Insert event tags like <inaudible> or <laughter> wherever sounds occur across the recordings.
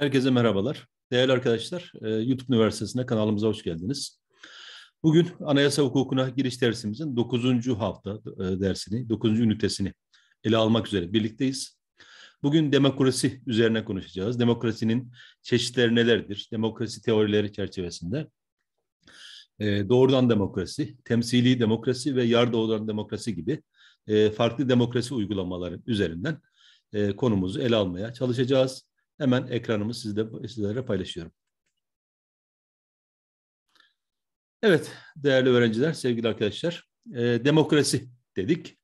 Herkese merhabalar. Değerli arkadaşlar, e, YouTube Üniversitesi'ne kanalımıza hoş geldiniz. Bugün anayasa hukukuna giriş dersimizin 9. hafta e, dersini, 9. ünitesini ele almak üzere birlikteyiz. Bugün demokrasi üzerine konuşacağız. Demokrasinin çeşitleri nelerdir? Demokrasi teorileri çerçevesinde e, doğrudan demokrasi, temsili demokrasi ve yar doğrudan demokrasi gibi farklı demokrasi uygulamaları üzerinden konumuzu ele almaya çalışacağız. Hemen ekranımı sizde, sizlere paylaşıyorum. Evet değerli öğrenciler, sevgili arkadaşlar, e, demokrasi dedik.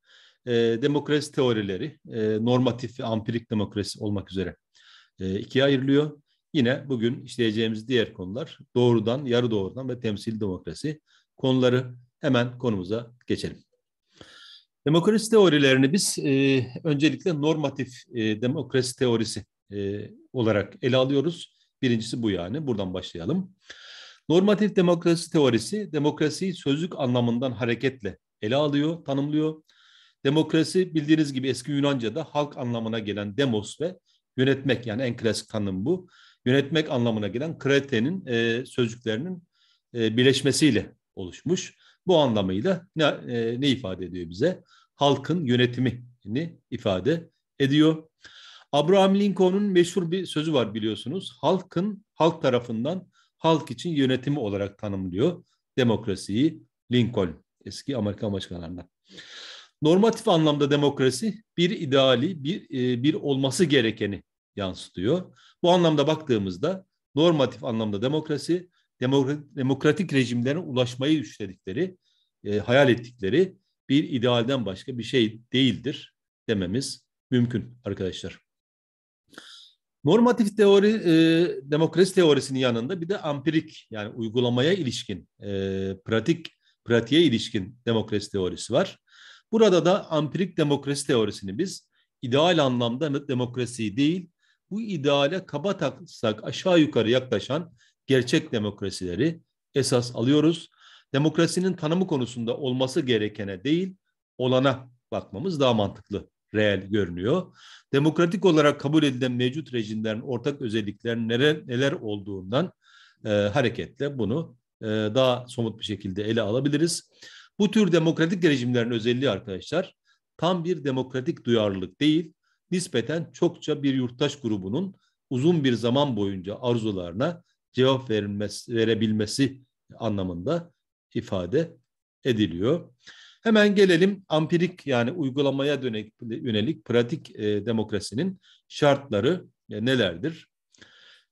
E, demokrasi teorileri, e, normatif ve ampirik demokrasi olmak üzere e, ikiye ayrılıyor. Yine bugün işleyeceğimiz diğer konular doğrudan, yarı doğrudan ve temsil demokrasi konuları hemen konumuza geçelim. Demokrasi teorilerini biz e, öncelikle normatif e, demokrasi teorisi e, olarak ele alıyoruz. Birincisi bu yani. Buradan başlayalım. Normatif demokrasi teorisi demokrasiyi sözlük anlamından hareketle ele alıyor, tanımlıyor. Demokrasi bildiğiniz gibi eski Yunanca'da halk anlamına gelen demos ve yönetmek yani en klasik tanım bu. Yönetmek anlamına gelen kretenin e, sözcüklerinin e, birleşmesiyle oluşmuş. Bu anlamıyla ne, e, ne ifade ediyor bize? Halkın yönetimini ifade ediyor. Abraham Lincoln'un meşhur bir sözü var biliyorsunuz. Halkın halk tarafından halk için yönetimi olarak tanımlıyor demokrasiyi Lincoln eski Amerika başkanlarından. Normatif anlamda demokrasi bir ideali, bir, e, bir olması gerekeni yansıtıyor. Bu anlamda baktığımızda normatif anlamda demokrasi demokratik rejimlere ulaşmayı düşledikleri, e, hayal ettikleri bir idealden başka bir şey değildir dememiz mümkün arkadaşlar. Normatif teori, e, demokrasi teorisinin yanında bir de ampirik yani uygulamaya ilişkin, e, pratik pratiğe ilişkin demokrasi teorisi var. Burada da ampirik demokrasi teorisini biz ideal anlamda demokrasi değil, bu ideale kaba taksak aşağı yukarı yaklaşan gerçek demokrasileri esas alıyoruz. Demokrasinin tanımı konusunda olması gerekene değil, olana bakmamız daha mantıklı reel görünüyor. Demokratik olarak kabul edilen mevcut rejimlerin ortak özelliklerin neler, neler olduğundan e, hareketle bunu e, daha somut bir şekilde ele alabiliriz. Bu tür demokratik rejimlerin özelliği arkadaşlar tam bir demokratik duyarlılık değil, nispeten çokça bir yurttaş grubunun uzun bir zaman boyunca arzularına cevap verilmesi, verebilmesi anlamında ifade ediliyor. Hemen gelelim ampirik yani uygulamaya yönelik pratik e, demokrasinin şartları e, nelerdir?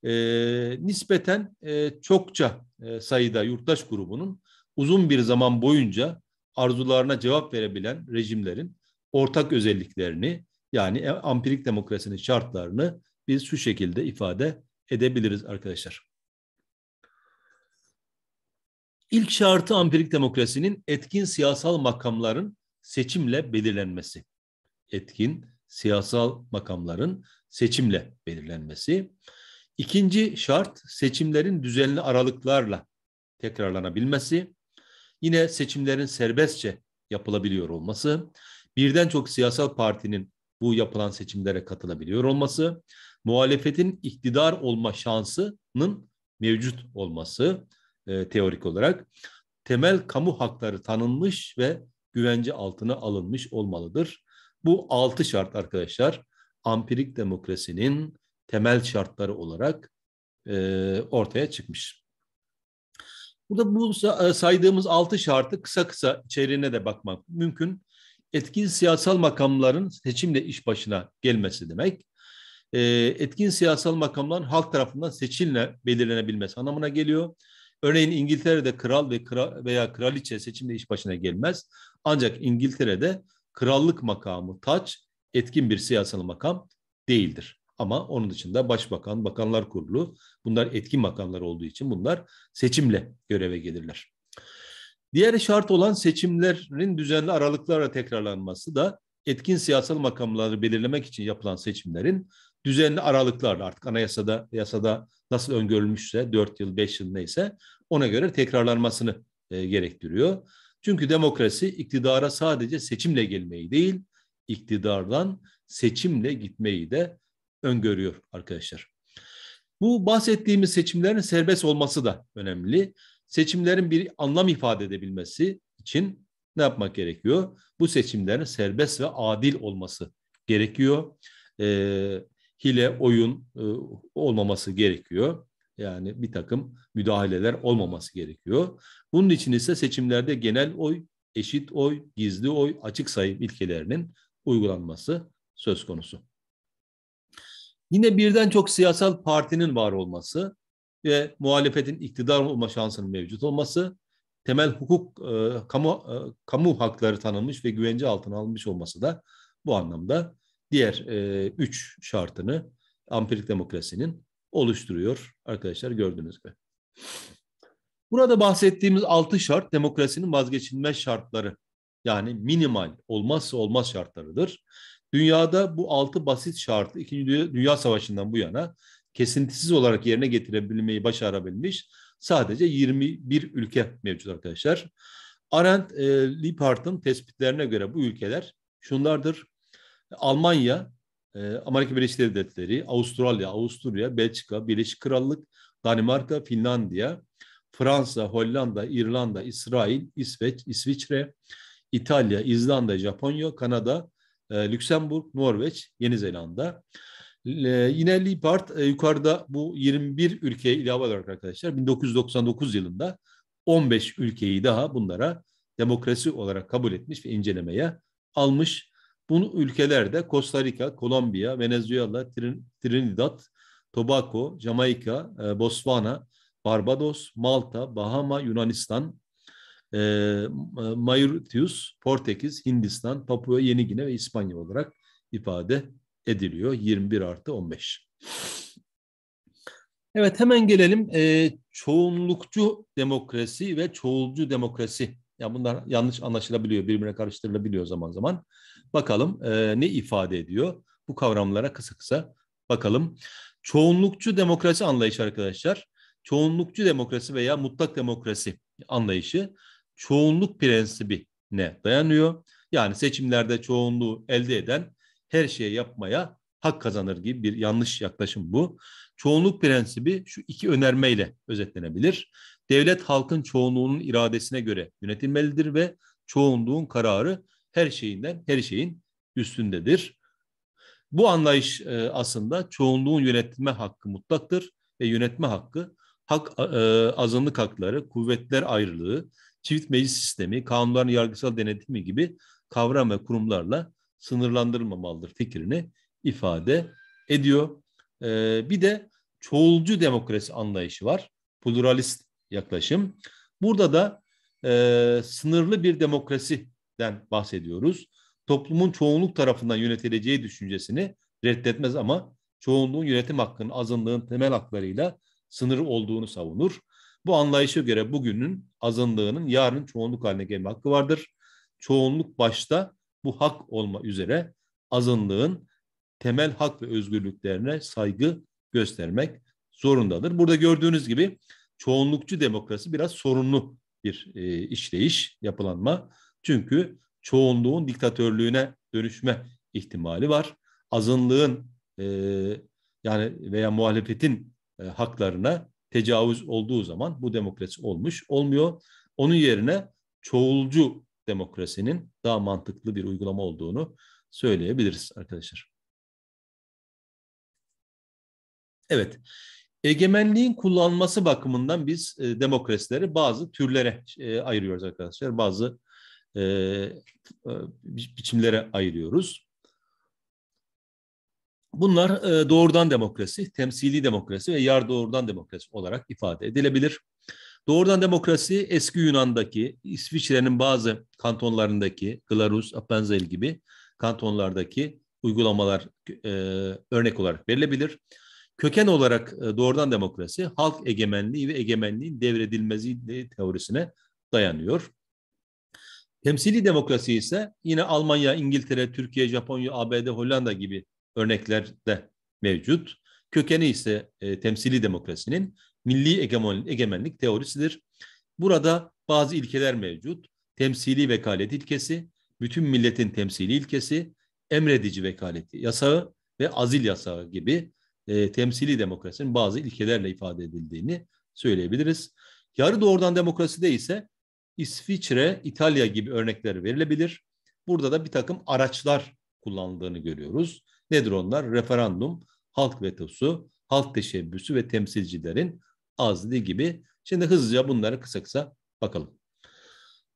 E, nispeten e, çokça e, sayıda yurttaş grubunun uzun bir zaman boyunca arzularına cevap verebilen rejimlerin ortak özelliklerini yani ampirik demokrasinin şartlarını biz şu şekilde ifade edebiliriz arkadaşlar. İlk şartı ampirik demokrasinin etkin siyasal makamların seçimle belirlenmesi. Etkin siyasal makamların seçimle belirlenmesi. İkinci şart seçimlerin düzenli aralıklarla tekrarlanabilmesi. Yine seçimlerin serbestçe yapılabiliyor olması. Birden çok siyasal partinin bu yapılan seçimlere katılabiliyor olması. Muhalefetin iktidar olma şansının mevcut olması e, teorik olarak temel kamu hakları tanınmış ve güvence altına alınmış olmalıdır. Bu altı şart arkadaşlar ampirik demokrasinin temel şartları olarak e, ortaya çıkmış. Burada bu e, saydığımız altı şartı kısa kısa içeriğine de bakmak mümkün. Etkin siyasal makamların seçimle iş başına gelmesi demek. E, etkin siyasal makamların halk tarafından seçimle belirlenebilmesi anlamına geliyor Örneğin İngiltere'de kral ve kral veya kraliçe seçimde iş başına gelmez. Ancak İngiltere'de krallık makamı taç etkin bir siyasal makam değildir. Ama onun dışında başbakan, bakanlar kurulu bunlar etkin makamlar olduğu için bunlar seçimle göreve gelirler. Diğer şart olan seçimlerin düzenli aralıklarla tekrarlanması da etkin siyasal makamları belirlemek için yapılan seçimlerin düzenli aralıklarla artık anayasada yasada nasıl öngörülmüşse 4 yıl 5 yıl neyse ona göre tekrarlanmasını e, gerektiriyor. Çünkü demokrasi iktidara sadece seçimle gelmeyi değil, iktidardan seçimle gitmeyi de öngörüyor arkadaşlar. Bu bahsettiğimiz seçimlerin serbest olması da önemli. Seçimlerin bir anlam ifade edebilmesi için ne yapmak gerekiyor? Bu seçimlerin serbest ve adil olması gerekiyor. E, hile, oyun e, olmaması gerekiyor. Yani bir takım müdahaleler olmaması gerekiyor. Bunun için ise seçimlerde genel oy, eşit oy, gizli oy, açık sayım ilkelerinin uygulanması söz konusu. Yine birden çok siyasal partinin var olması ve muhalefetin iktidar olma şansının mevcut olması, temel hukuk, e, kamu, e, kamu hakları tanınmış ve güvence altına alınmış olması da bu anlamda diğer e, üç şartını ampirik demokrasinin oluşturuyor arkadaşlar gördüğünüz gibi. Burada bahsettiğimiz altı şart demokrasinin vazgeçilmez şartları yani minimal olmazsa olmaz şartlarıdır. Dünyada bu altı basit şartı 2. Dünya Savaşı'ndan bu yana kesintisiz olarak yerine getirebilmeyi başarabilmiş sadece 21 ülke mevcut arkadaşlar. Arendt e, Lippart'ın tespitlerine göre bu ülkeler şunlardır. Almanya ee, Amerika Birleşik Devletleri, Avustralya, Avusturya, Belçika, Birleşik Krallık, Danimarka, Finlandiya, Fransa, Hollanda, İrlanda, İsrail, İsveç, İsviçre, İtalya, İzlanda, Japonya, Kanada, e, Lüksemburg, Norveç, Yeni Zelanda. E, yine Lippard e, yukarıda bu 21 ülkeye ilave olarak arkadaşlar 1999 yılında 15 ülkeyi daha bunlara demokrasi olarak kabul etmiş ve incelemeye almış. Bunu ülkelerde Costa Rica, Kolombiya, Venezuela, Trinidad, Tobago, Jamaika, e, Botswana, Barbados, Malta, Bahama, Yunanistan, e, Mauritius, Portekiz, Hindistan, Papua Yeni Gine ve İspanya olarak ifade ediliyor. 21 artı 15. Evet hemen gelelim e, çoğunlukçu demokrasi ve çoğulcu demokrasi. Ya bunlar yanlış anlaşılabiliyor, birbirine karıştırılabiliyor zaman zaman. Bakalım e, ne ifade ediyor? Bu kavramlara kısa kısa bakalım. Çoğunlukçu demokrasi anlayışı arkadaşlar. Çoğunlukçu demokrasi veya mutlak demokrasi anlayışı çoğunluk prensibine dayanıyor. Yani seçimlerde çoğunluğu elde eden her şeyi yapmaya hak kazanır gibi bir yanlış yaklaşım bu. Çoğunluk prensibi şu iki önermeyle özetlenebilir. Devlet halkın çoğunluğunun iradesine göre yönetilmelidir ve çoğunluğun kararı her şeyinden, her şeyin üstündedir. Bu anlayış e, aslında çoğunluğun yönetme hakkı mutlaktır ve yönetme hakkı hak e, azınlık hakları, kuvvetler ayrılığı, çift meclis sistemi, kanunların yargısal denetimi gibi kavram ve kurumlarla sınırlandırılmamalıdır fikrini ifade ediyor. E, bir de çoğulcu demokrasi anlayışı var. Pluralist yaklaşım. Burada da e, sınırlı bir demokrasi den bahsediyoruz. Toplumun çoğunluk tarafından yönetileceği düşüncesini reddetmez ama çoğunluğun yönetim hakkının azınlığın temel haklarıyla sınırı olduğunu savunur. Bu anlayışa göre bugünün azınlığının yarın çoğunluk haline gelme hakkı vardır. Çoğunluk başta bu hak olma üzere azınlığın temel hak ve özgürlüklerine saygı göstermek zorundadır. Burada gördüğünüz gibi çoğunlukçu demokrasi biraz sorunlu bir e, işleyiş, yapılanma. Çünkü çoğunluğun diktatörlüğüne dönüşme ihtimali var. Azınlığın e, yani veya muhalefetin e, haklarına tecavüz olduğu zaman bu demokrasi olmuş olmuyor. Onun yerine çoğulcu demokrasinin daha mantıklı bir uygulama olduğunu söyleyebiliriz arkadaşlar. Evet, egemenliğin kullanılması bakımından biz e, demokrasileri bazı türlere e, ayırıyoruz arkadaşlar. Bazı e, e, bi biçimlere ayırıyoruz. Bunlar e, doğrudan demokrasi, temsili demokrasi ve yar doğrudan demokrasi olarak ifade edilebilir. Doğrudan demokrasi eski Yunan'daki, İsviçre'nin bazı kantonlarındaki, Glarus, Appenzell gibi kantonlardaki uygulamalar e, örnek olarak verilebilir. Köken olarak e, doğrudan demokrasi halk egemenliği ve egemenliğin devredilmezliği teorisine dayanıyor. Temsili demokrasi ise yine Almanya, İngiltere, Türkiye, Japonya, ABD, Hollanda gibi örneklerde mevcut. Kökeni ise e, temsili demokrasinin milli egemenlik teorisidir. Burada bazı ilkeler mevcut. Temsili vekalet ilkesi, bütün milletin temsili ilkesi, emredici vekaleti yasağı ve azil yasağı gibi e, temsili demokrasinin bazı ilkelerle ifade edildiğini söyleyebiliriz. Yarı doğrudan demokraside ise İsviçre, İtalya gibi örnekler verilebilir. Burada da bir takım araçlar kullanıldığını görüyoruz. Nedir onlar? Referandum, halk vetosu, halk teşebbüsü ve temsilcilerin azlığı gibi. Şimdi hızlıca bunları kısa kısa bakalım.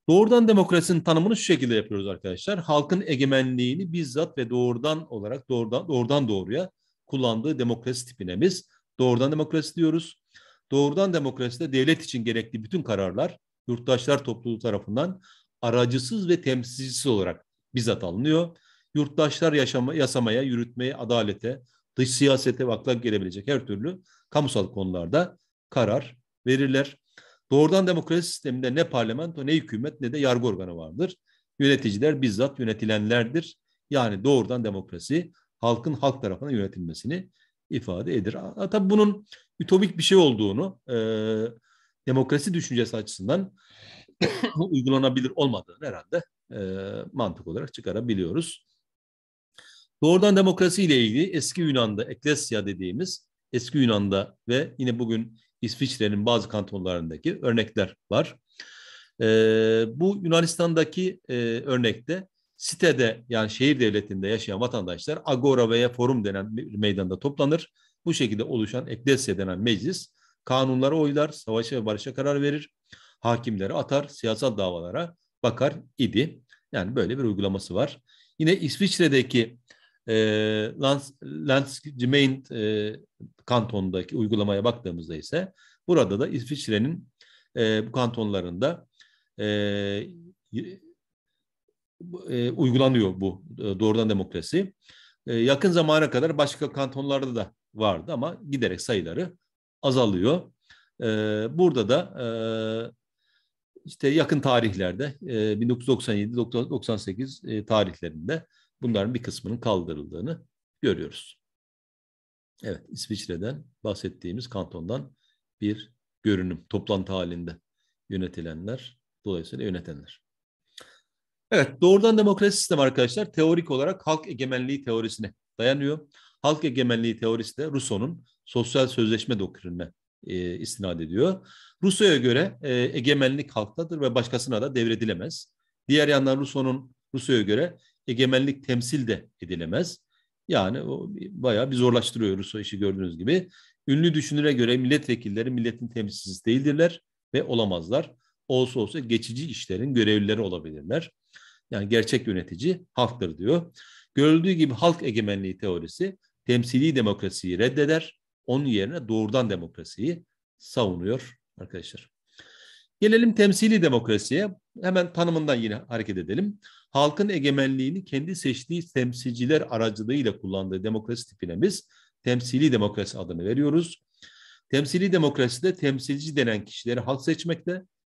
Doğrudan demokrasinin tanımını şu şekilde yapıyoruz arkadaşlar. Halkın egemenliğini bizzat ve doğrudan olarak doğrudan, doğrudan doğruya kullandığı demokrasi tipine biz doğrudan demokrasi diyoruz. Doğrudan demokraside devlet için gerekli bütün kararlar yurttaşlar topluluğu tarafından aracısız ve temsilcisiz olarak bizzat alınıyor. Yurttaşlar yaşama, yasamaya, yürütmeye, adalete, dış siyasete ve akla gelebilecek her türlü kamusal konularda karar verirler. Doğrudan demokrasi sisteminde ne parlamento ne hükümet ne de yargı organı vardır. Yöneticiler bizzat yönetilenlerdir. Yani doğrudan demokrasi halkın halk tarafından yönetilmesini ifade eder. Tabii bunun ütopik bir şey olduğunu, e, demokrasi düşüncesi açısından <coughs> uygulanabilir olmadığını herhalde e, mantık olarak çıkarabiliyoruz. Doğrudan demokrasi ile ilgili eski Yunan'da eklesya dediğimiz eski Yunan'da ve yine bugün İsviçre'nin bazı kantonlarındaki örnekler var. E, bu Yunanistan'daki e, örnekte sitede yani şehir devletinde yaşayan vatandaşlar agora veya forum denen bir meydanda toplanır. Bu şekilde oluşan eklesya denen meclis Kanunlara oylar, savaşa ve barışa karar verir. Hakimleri atar, siyasal davalara bakar idi. Yani böyle bir uygulaması var. Yine İsviçre'deki e, Landsgemein e, kantondaki uygulamaya baktığımızda ise burada da İsviçre'nin e, bu kantonlarında e, e, uygulanıyor bu e, doğrudan demokrasi. E, yakın zamana kadar başka kantonlarda da vardı ama giderek sayıları azalıyor. Ee, burada da e, işte yakın tarihlerde 1997-98 e, e, tarihlerinde bunların bir kısmının kaldırıldığını görüyoruz. Evet, İsviçre'den bahsettiğimiz kantondan bir görünüm, toplantı halinde yönetilenler, dolayısıyla yönetenler. Evet, doğrudan demokrasi sistemi arkadaşlar teorik olarak halk egemenliği teorisine dayanıyor. Halk egemenliği teorisi de Rousseau'nun sosyal sözleşme doktrinine e, istinad ediyor. Rusya'ya göre e, egemenlik halktadır ve başkasına da devredilemez. Diğer yandan Rusya'nın Rusya'ya göre egemenlik temsil de edilemez. Yani o bayağı bir zorlaştırıyor Rusya işi gördüğünüz gibi. Ünlü düşünüre göre milletvekilleri milletin temsilcisi değildirler ve olamazlar. Olsa olsa geçici işlerin görevlileri olabilirler. Yani gerçek yönetici halktır diyor. Görüldüğü gibi halk egemenliği teorisi temsili demokrasiyi reddeder onun yerine doğrudan demokrasiyi savunuyor arkadaşlar. Gelelim temsili demokrasiye. Hemen tanımından yine hareket edelim. Halkın egemenliğini kendi seçtiği temsilciler aracılığıyla kullandığı demokrasi tipine biz temsili demokrasi adını veriyoruz. Temsili demokraside temsilci denen kişileri halk seçmekte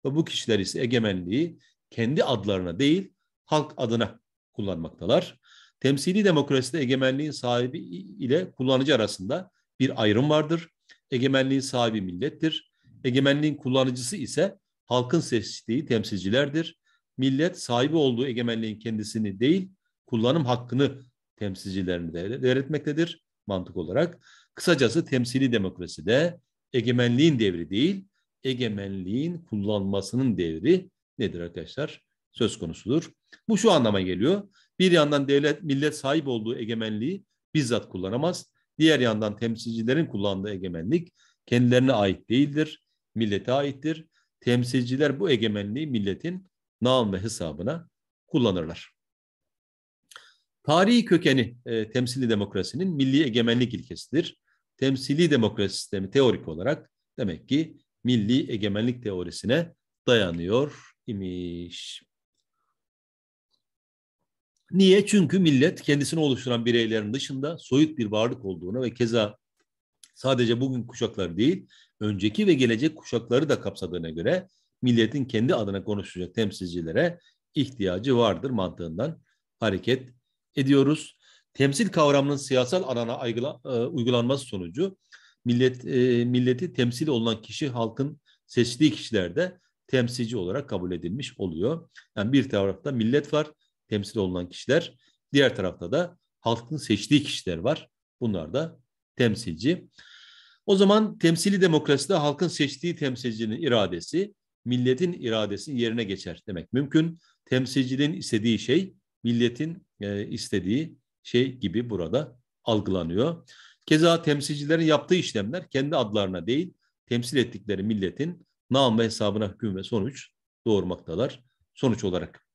ve bu kişiler ise egemenliği kendi adlarına değil halk adına kullanmaktalar. Temsili demokraside egemenliğin sahibi ile kullanıcı arasında bir ayrım vardır. Egemenliğin sahibi millettir. Egemenliğin kullanıcısı ise halkın seçtiği temsilcilerdir. Millet sahibi olduğu egemenliğin kendisini değil, kullanım hakkını temsilcilerini devretmektedir mantık olarak. Kısacası temsili demokrasi de egemenliğin devri değil, egemenliğin kullanmasının devri nedir arkadaşlar? Söz konusudur. Bu şu anlama geliyor. Bir yandan devlet millet sahip olduğu egemenliği bizzat kullanamaz. Diğer yandan temsilcilerin kullandığı egemenlik kendilerine ait değildir, millete aittir. Temsilciler bu egemenliği milletin nam ve hesabına kullanırlar. Tarihi kökeni e, temsili demokrasinin milli egemenlik ilkesidir. Temsili demokrasi sistemi teorik olarak demek ki milli egemenlik teorisine dayanıyor imiş. Niye? Çünkü millet kendisini oluşturan bireylerin dışında soyut bir varlık olduğuna ve keza sadece bugün kuşaklar değil, önceki ve gelecek kuşakları da kapsadığına göre milletin kendi adına konuşacak temsilcilere ihtiyacı vardır mantığından hareket ediyoruz. Temsil kavramının siyasal arana e, uygulanması sonucu millet e, milleti temsil olan kişi halkın seçtiği kişilerde temsilci olarak kabul edilmiş oluyor. Yani bir tarafta millet var, temsil olunan kişiler. Diğer tarafta da halkın seçtiği kişiler var. Bunlar da temsilci. O zaman temsili demokraside halkın seçtiği temsilcinin iradesi milletin iradesi yerine geçer demek mümkün. Temsilcinin istediği şey milletin e, istediği şey gibi burada algılanıyor. Keza temsilcilerin yaptığı işlemler kendi adlarına değil, temsil ettikleri milletin nam ve hesabına hüküm ve sonuç doğurmaktalar sonuç olarak.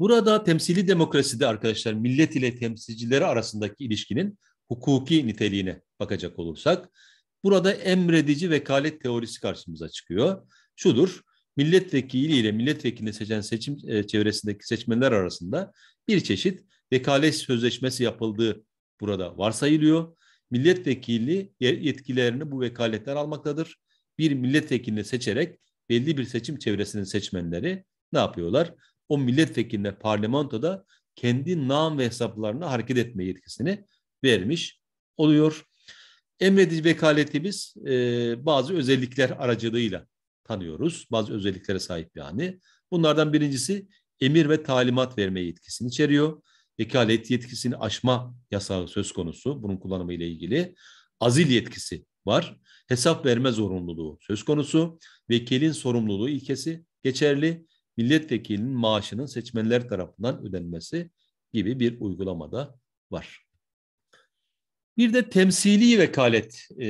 Burada temsili demokraside arkadaşlar millet ile temsilcileri arasındaki ilişkinin hukuki niteliğine bakacak olursak burada emredici vekalet teorisi karşımıza çıkıyor. Şudur, milletvekili ile milletvekilini seçen seçim e, çevresindeki seçmenler arasında bir çeşit vekalet sözleşmesi yapıldığı burada varsayılıyor. Milletvekili yetkilerini bu vekaletler almaktadır. Bir milletvekilini seçerek belli bir seçim çevresinin seçmenleri ne yapıyorlar? o milletvekiline parlamentoda kendi nam ve hesaplarına hareket etme yetkisini vermiş oluyor. Emredici vekaletimiz e, bazı özellikler aracılığıyla tanıyoruz. Bazı özelliklere sahip yani. Bunlardan birincisi emir ve talimat verme yetkisini içeriyor. Vekalet yetkisini aşma yasağı söz konusu bunun kullanımı ile ilgili. Azil yetkisi var. Hesap verme zorunluluğu söz konusu. Vekilin sorumluluğu ilkesi geçerli milletvekilinin maaşının seçmenler tarafından ödenmesi gibi bir uygulamada var. Bir de temsili vekalet e,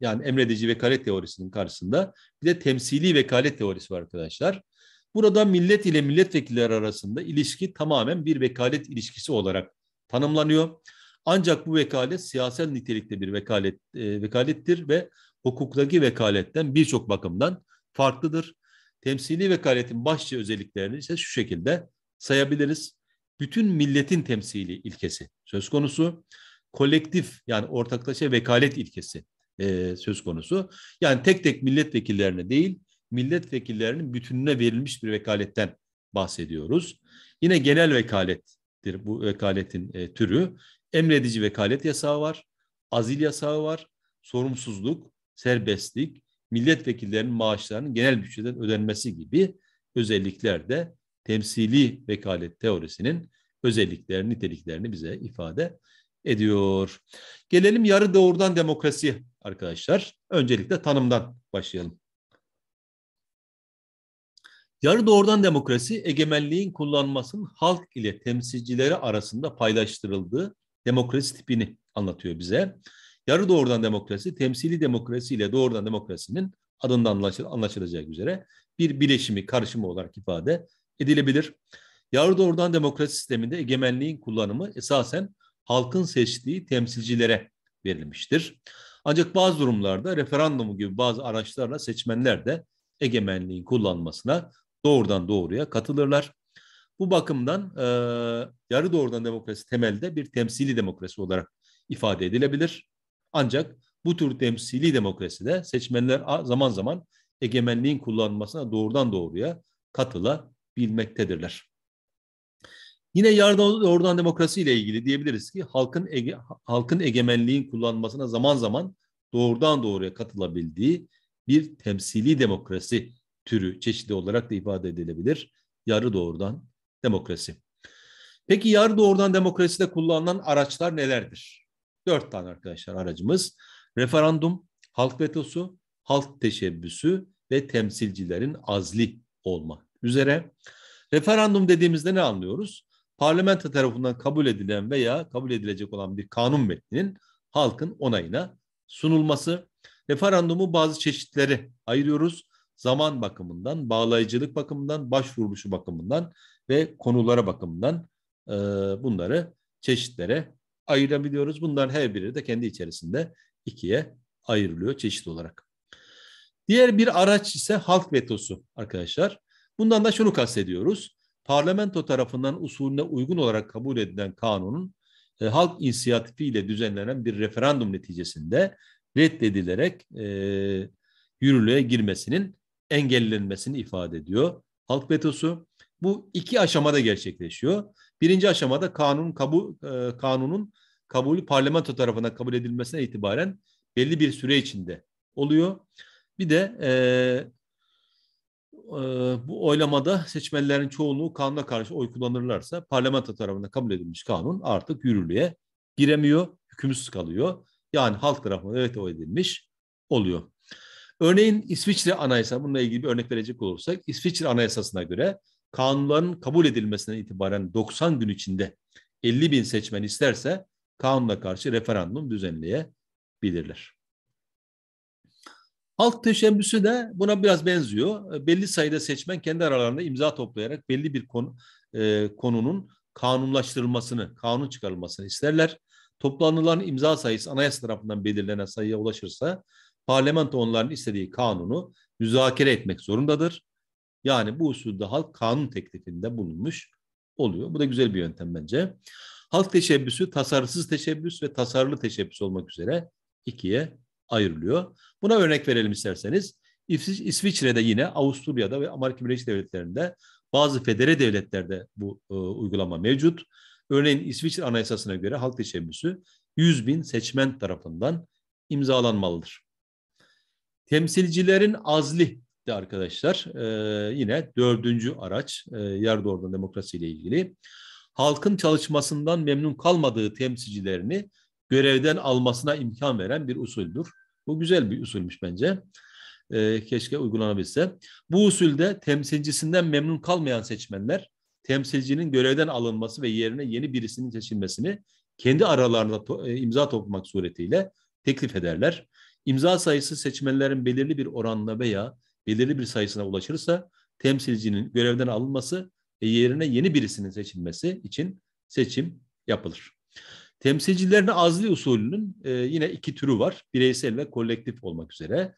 yani emredici vekalet teorisinin karşısında bir de temsili vekalet teorisi var arkadaşlar. Burada millet ile milletvekilleri arasında ilişki tamamen bir vekalet ilişkisi olarak tanımlanıyor. Ancak bu vekalet siyasal nitelikte bir vekalet e, vekalettir ve hukuktaki vekaletten birçok bakımdan farklıdır temsili vekaletin başlıca özelliklerini ise şu şekilde sayabiliriz. Bütün milletin temsili ilkesi söz konusu. Kolektif yani ortaklaşa vekalet ilkesi e, söz konusu. Yani tek tek milletvekillerine değil, milletvekillerinin bütününe verilmiş bir vekaletten bahsediyoruz. Yine genel vekalettir bu vekaletin e, türü. Emredici vekalet yasağı var, azil yasağı var, sorumsuzluk, serbestlik, milletvekillerinin maaşlarının genel bütçeden ödenmesi gibi özellikler de temsili vekalet teorisinin özelliklerini, niteliklerini bize ifade ediyor. Gelelim yarı doğrudan demokrasi arkadaşlar. Öncelikle tanımdan başlayalım. Yarı doğrudan demokrasi egemenliğin kullanmasının halk ile temsilcileri arasında paylaştırıldığı demokrasi tipini anlatıyor bize yarı doğrudan demokrasi, temsili demokrasi ile doğrudan demokrasinin adından anlaşıl anlaşılacak üzere bir bileşimi, karışımı olarak ifade edilebilir. Yarı doğrudan demokrasi sisteminde egemenliğin kullanımı esasen halkın seçtiği temsilcilere verilmiştir. Ancak bazı durumlarda referandum gibi bazı araçlarla seçmenler de egemenliğin kullanmasına doğrudan doğruya katılırlar. Bu bakımdan e, yarı doğrudan demokrasi temelde bir temsili demokrasi olarak ifade edilebilir. Ancak bu tür temsili demokraside seçmenler zaman zaman egemenliğin kullanılmasına doğrudan doğruya katılabilmektedirler. Yine yardım doğrudan demokrasi ile ilgili diyebiliriz ki halkın ege, halkın egemenliğin kullanmasına zaman zaman doğrudan doğruya katılabildiği bir temsili demokrasi türü çeşidi olarak da ifade edilebilir. Yarı doğrudan demokrasi. Peki yarı doğrudan demokraside kullanılan araçlar nelerdir? Dört tane arkadaşlar aracımız. Referandum, halk vetosu, halk teşebbüsü ve temsilcilerin azli olmak üzere. Referandum dediğimizde ne anlıyoruz? Parlamento tarafından kabul edilen veya kabul edilecek olan bir kanun metninin halkın onayına sunulması. Referandumu bazı çeşitleri ayırıyoruz. Zaman bakımından, bağlayıcılık bakımından, başvuruluşu bakımından ve konulara bakımından e, bunları çeşitlere ayırabiliyoruz. Bunların her biri de kendi içerisinde ikiye ayrılıyor çeşit olarak. Diğer bir araç ise halk vetosu arkadaşlar. Bundan da şunu kastediyoruz. Parlamento tarafından usulüne uygun olarak kabul edilen kanunun e, halk inisiyatifiyle düzenlenen bir referandum neticesinde reddedilerek e, yürürlüğe girmesinin engellenmesini ifade ediyor. Halk vetosu bu iki aşamada gerçekleşiyor. Birinci aşamada kanun kabu, e, kanunun kabulü parlamento tarafından kabul edilmesine itibaren belli bir süre içinde oluyor. Bir de e, e, bu oylamada seçmenlerin çoğunluğu kanuna karşı oy kullanırlarsa parlamento tarafından kabul edilmiş kanun artık yürürlüğe giremiyor, hükümsüz kalıyor. Yani halk tarafından evet oy edilmiş oluyor. Örneğin İsviçre anayasası bununla ilgili bir örnek verecek olursak, İsviçre Anayasası'na göre kanunların kabul edilmesinden itibaren 90 gün içinde 50 bin seçmen isterse kanuna karşı referandum düzenleyebilirler. Halk teşebbüsü de buna biraz benziyor. Belli sayıda seçmen kendi aralarında imza toplayarak belli bir konu, e, konunun kanunlaştırılmasını, kanun çıkarılmasını isterler. Toplanılan imza sayısı anayasa tarafından belirlenen sayıya ulaşırsa parlamento onların istediği kanunu müzakere etmek zorundadır. Yani bu usulde halk kanun teklifinde bulunmuş oluyor. Bu da güzel bir yöntem bence. Halk teşebbüsü tasarısız teşebbüs ve tasarlı teşebbüs olmak üzere ikiye ayrılıyor. Buna örnek verelim isterseniz. İsviçre'de yine Avusturya'da ve Amerika Birleşik Devletleri'nde bazı federe devletlerde bu e, uygulama mevcut. Örneğin İsviçre Anayasası'na göre halk teşebbüsü 100 bin seçmen tarafından imzalanmalıdır. Temsilcilerin azli de arkadaşlar e, yine dördüncü araç e, yer doğrudan demokrasi ile ilgili halkın çalışmasından memnun kalmadığı temsilcilerini görevden almasına imkan veren bir usuldür. Bu güzel bir usulmüş bence. E, keşke uygulanabilse. Bu usulde temsilcisinden memnun kalmayan seçmenler temsilcinin görevden alınması ve yerine yeni birisinin seçilmesini kendi aralarında to e, imza toplamak suretiyle teklif ederler. İmza sayısı seçmenlerin belirli bir oranla veya belirli bir sayısına ulaşırsa temsilcinin görevden alınması ve yerine yeni birisinin seçilmesi için seçim yapılır. Temsilcilerin azli usulünün e, yine iki türü var. Bireysel ve kolektif olmak üzere.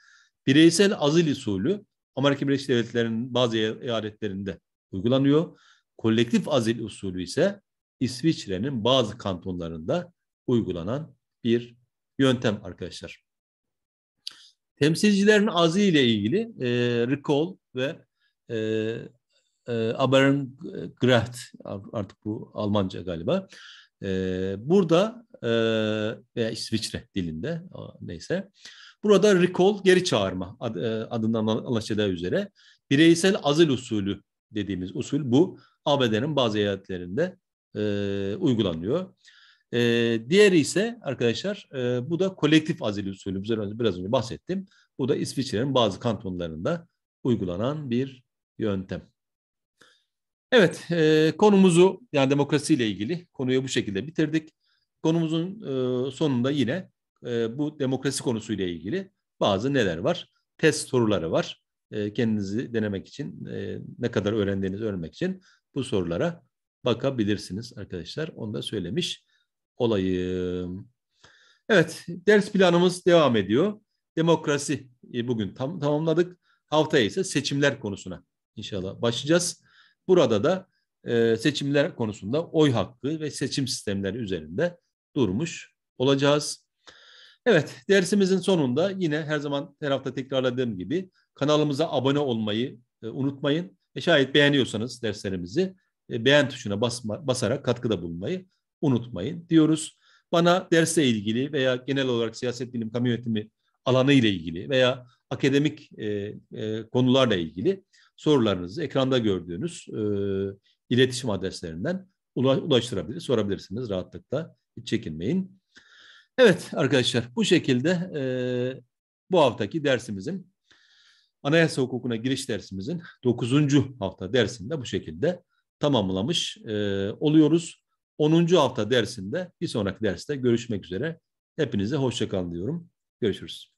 Bireysel azil usulü Amerika Birleşik Devletleri'nin bazı eyaletlerinde uygulanıyor. Kolektif azil usulü ise İsviçre'nin bazı kantonlarında uygulanan bir yöntem arkadaşlar. Temsilcilerin azı ile ilgili e, recall ve e, e, Aberrengrecht artık bu Almanca galiba. E, burada e, veya İsviçre dilinde neyse. Burada recall geri çağırma e, adından anlaşılacağı üzere bireysel azil usulü dediğimiz usul bu. ABD'nin bazı eyaletlerinde e, uygulanıyor. E, diğeri ise arkadaşlar e, bu da kolektif azil usulü. Biraz, biraz önce bahsettim. Bu da İsviçre'nin bazı kantonlarında uygulanan bir yöntem. Evet, e, konumuzu yani demokrasiyle ilgili konuyu bu şekilde bitirdik. Konumuzun e, sonunda yine e, bu demokrasi konusuyla ilgili bazı neler var? Test soruları var. E, kendinizi denemek için, e, ne kadar öğrendiğinizi öğrenmek için bu sorulara bakabilirsiniz arkadaşlar. Onu da söylemiş olayım. Evet, ders planımız devam ediyor. Demokrasi e, bugün tam, tamamladık. Haftaya ise seçimler konusuna inşallah başlayacağız. Burada da e, seçimler konusunda oy hakkı ve seçim sistemleri üzerinde durmuş olacağız. Evet, dersimizin sonunda yine her zaman her hafta tekrarladığım gibi kanalımıza abone olmayı e, unutmayın. E, şayet beğeniyorsanız derslerimizi e, beğen tuşuna basma, basarak katkıda bulunmayı unutmayın diyoruz. Bana derse ilgili veya genel olarak siyaset bilim kamu yönetimi alanı ile ilgili veya akademik e, e, konularla ilgili sorularınızı ekranda gördüğünüz e, iletişim adreslerinden ulaştırabilir, sorabilirsiniz rahatlıkla. Hiç çekinmeyin. Evet arkadaşlar bu şekilde e, bu haftaki dersimizin anayasa hukukuna giriş dersimizin 9. hafta dersinde bu şekilde tamamlamış e, oluyoruz. 10. hafta dersinde bir sonraki derste görüşmek üzere. Hepinize hoşçakalın diyorum. Görüşürüz.